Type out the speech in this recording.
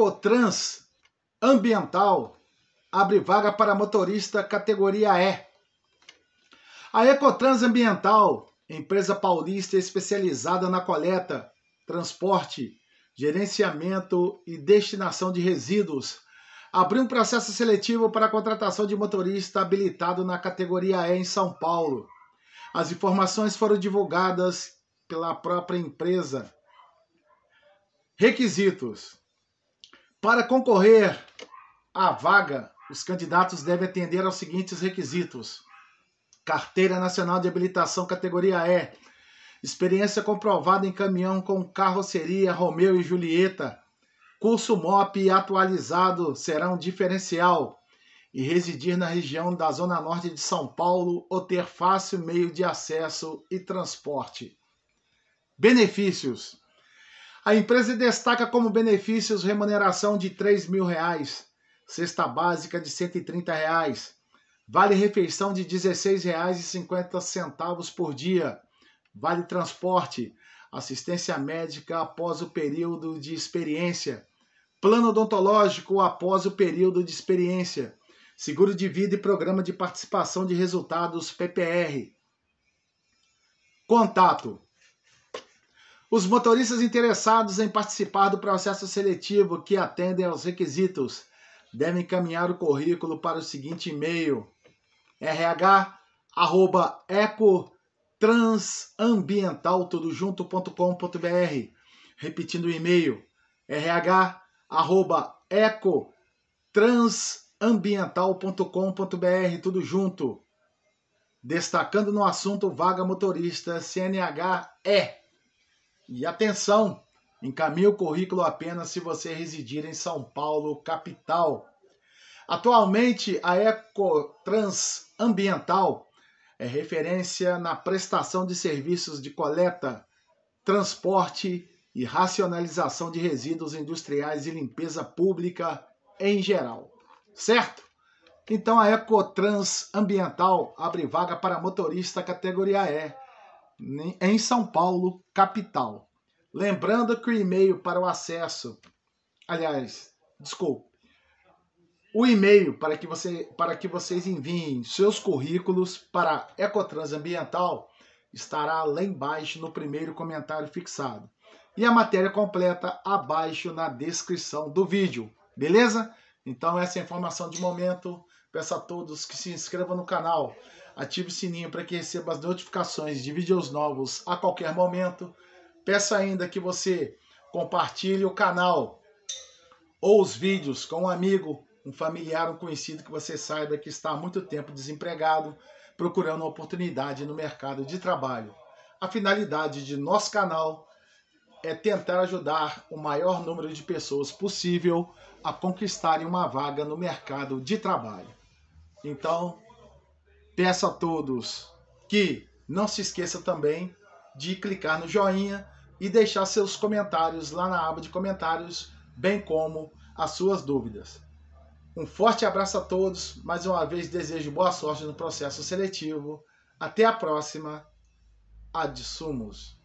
Ecotrans Ambiental abre vaga para motorista categoria E. A Ecotrans Ambiental, empresa paulista especializada na coleta, transporte, gerenciamento e destinação de resíduos, abriu um processo seletivo para a contratação de motorista habilitado na categoria E em São Paulo. As informações foram divulgadas pela própria empresa. Requisitos: para concorrer à vaga, os candidatos devem atender aos seguintes requisitos: carteira nacional de habilitação categoria E, experiência comprovada em caminhão com carroceria Romeu e Julieta, curso MOP atualizado será um diferencial e residir na região da Zona Norte de São Paulo ou ter fácil meio de acesso e transporte. Benefícios: a empresa destaca como benefícios remuneração de R$ mil, reais, cesta básica de R$ 130, reais, vale refeição de R$ 16,50 por dia, vale transporte, assistência médica após o período de experiência, plano odontológico após o período de experiência, seguro de vida e programa de participação de resultados PPR. Contato os motoristas interessados em participar do processo seletivo que atendem aos requisitos devem encaminhar o currículo para o seguinte e-mail: rh@ecotransambientaltudojunto.com.br. Repetindo o e-mail: rh@ecotransambiental.com.br, tudo junto. Destacando no assunto vaga motorista CNH E e atenção, encaminhe o currículo apenas se você residir em São Paulo, capital. Atualmente, a Ecotrans Ambiental é referência na prestação de serviços de coleta, transporte e racionalização de resíduos industriais e limpeza pública em geral. Certo? Então a Ecotrans Ambiental abre vaga para motorista categoria E em São Paulo, capital. Lembrando que o e-mail para o acesso, aliás, desculpe, o e-mail para que, você, para que vocês enviem seus currículos para Ecotrans Ambiental estará lá embaixo no primeiro comentário fixado. E a matéria completa abaixo na descrição do vídeo, beleza? Então essa é a informação de momento. Peço a todos que se inscrevam no canal, ative o sininho para que receba as notificações de vídeos novos a qualquer momento Peço ainda que você compartilhe o canal ou os vídeos com um amigo, um familiar, um conhecido que você saiba que está há muito tempo desempregado, procurando uma oportunidade no mercado de trabalho. A finalidade de nosso canal é tentar ajudar o maior número de pessoas possível a conquistarem uma vaga no mercado de trabalho. Então, peço a todos que não se esqueça também de clicar no joinha e deixar seus comentários lá na aba de comentários, bem como as suas dúvidas. Um forte abraço a todos, mais uma vez desejo boa sorte no processo seletivo. Até a próxima. Adsumos.